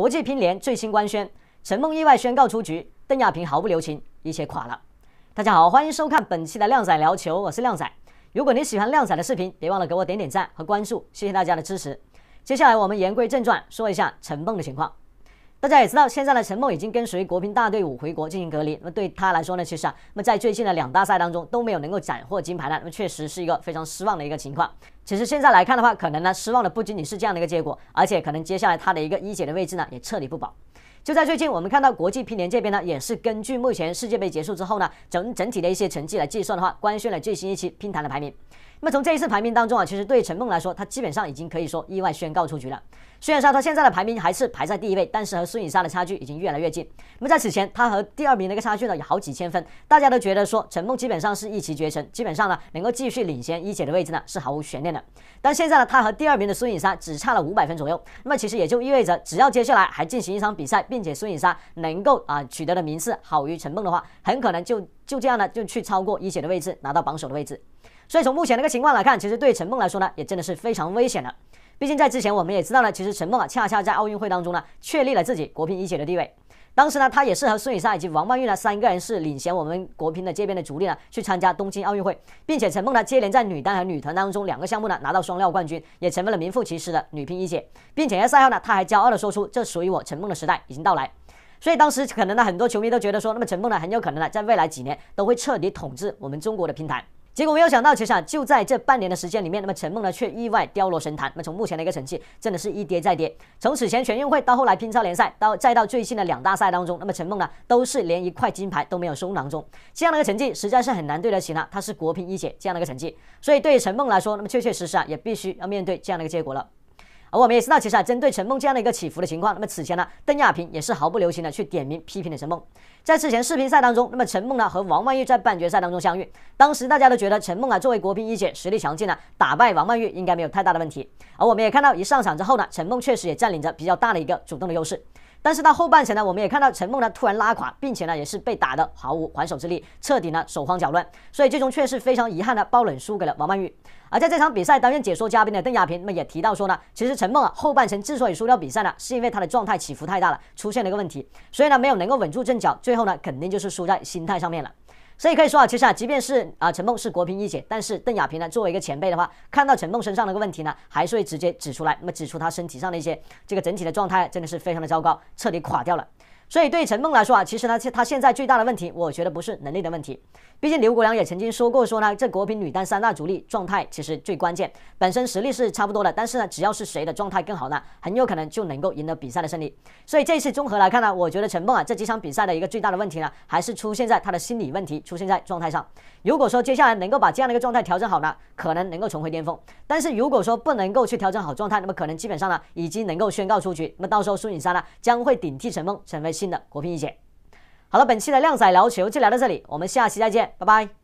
国际乒联最新官宣，陈梦意外宣告出局，邓亚萍毫不留情，一切垮了。大家好，欢迎收看本期的靓仔聊球，我是靓仔。如果你喜欢靓仔的视频，别忘了给我点点赞和关注，谢谢大家的支持。接下来我们言归正传，说一下陈梦的情况。大家也知道，现在呢，陈梦已经跟随国乒大队伍回国进行隔离。那么对她来说呢，其实啊，那么在最近的两大赛当中都没有能够斩获金牌呢，那么确实是一个非常失望的一个情况。其实现在来看的话，可能呢，失望的不仅仅是这样的一个结果，而且可能接下来她的一个一姐的位置呢，也彻底不保。就在最近，我们看到国际乒联这边呢，也是根据目前世界杯结束之后呢，整整体的一些成绩来计算的话，官宣了最新一期乒坛的排名。那么从这一次排名当中啊，其实对陈梦来说，她基本上已经可以说意外宣告出局了。虽然说她现在的排名还是排在第一位，但是和孙颖莎的差距已经越来越近。那么在此前，她和第二名的一个差距呢有好几千分，大家都觉得说陈梦基本上是一骑绝尘，基本上呢能够继续领先一姐的位置呢是毫无悬念的。但现在呢，她和第二名的孙颖莎只差了五百分左右。那么其实也就意味着，只要接下来还进行一场比赛，并且孙颖莎能够啊取得的名次好于陈梦的话，很可能就就这样呢就去超过一姐的位置，拿到榜首的位置。所以从目前这个情况来看，其实对陈梦来说呢，也真的是非常危险的。毕竟在之前我们也知道呢，其实陈梦啊，恰恰在奥运会当中呢，确立了自己国乒一姐的地位。当时呢，她也是和孙颖莎以及王曼玉呢，三个人是领衔我们国乒的这边的主力呢，去参加东京奥运会，并且陈梦呢，接连在女单和女团当中两个项目呢，拿到双料冠军，也成为了名副其实的女乒一姐。并且在赛后呢，她还骄傲的说出：“这属于我陈梦的时代已经到来。”所以当时可能呢，很多球迷都觉得说，那么陈梦呢，很有可能呢，在未来几年都会彻底统治我们中国的乒坛。结果没有想到，其实啊，就在这半年的时间里面，那么陈梦呢却意外凋落神坛。那么从目前的一个成绩，真的是一跌再跌。从此前全运会到后来乒超联赛，到再到最新的两大赛当中，那么陈梦呢都是连一块金牌都没有收入囊中。这样的一个成绩，实在是很难对得起呢，她是国乒一姐这样的一个成绩。所以对于陈梦来说，那么确确实实啊，也必须要面对这样的一个结果了。而我们也知道，其实啊，针对陈梦这样的一个起伏的情况，那么此前呢，邓亚萍也是毫不留情的去点名批评了陈梦。在之前视频赛当中，那么陈梦呢和王曼玉在半决赛当中相遇，当时大家都觉得陈梦啊作为国乒一姐，实力强劲呢，打败王曼玉应该没有太大的问题。而我们也看到，一上场之后呢，陈梦确实也占领着比较大的一个主动的优势。但是到后半程呢，我们也看到陈梦呢突然拉垮，并且呢也是被打的毫无还手之力，彻底呢手慌脚乱，所以最终却是非常遗憾的爆冷输给了王曼昱。而在这场比赛担任解说嘉宾的邓亚萍呢也提到说呢，其实陈梦啊后半程之所以输掉比赛呢，是因为她的状态起伏太大了，出现了一个问题，所以呢没有能够稳住阵脚，最后呢肯定就是输在心态上面了。所以可以说啊，其实啊，即便是啊，陈梦是国乒一姐，但是邓亚萍呢，作为一个前辈的话，看到陈梦身上的个问题呢，还是会直接指出来。那么指出她身体上的一些这个整体的状态，真的是非常的糟糕，彻底垮掉了。所以对陈梦来说啊，其实呢，她现在最大的问题，我觉得不是能力的问题。毕竟刘国梁也曾经说过，说呢，这国乒女单三大主力状态其实最关键，本身实力是差不多的，但是呢，只要是谁的状态更好呢，很有可能就能够赢得比赛的胜利。所以这一次综合来看呢，我觉得陈梦啊这几场比赛的一个最大的问题呢，还是出现在她的心理问题，出现在状态上。如果说接下来能够把这样的一个状态调整好呢，可能能够重回巅峰。但是如果说不能够去调整好状态，那么可能基本上呢，已经能够宣告出局。那么到时候孙颖莎呢，将会顶替陈梦成为。新的国乒意见。好了，本期的靓仔聊球就聊到这里，我们下期再见，拜拜。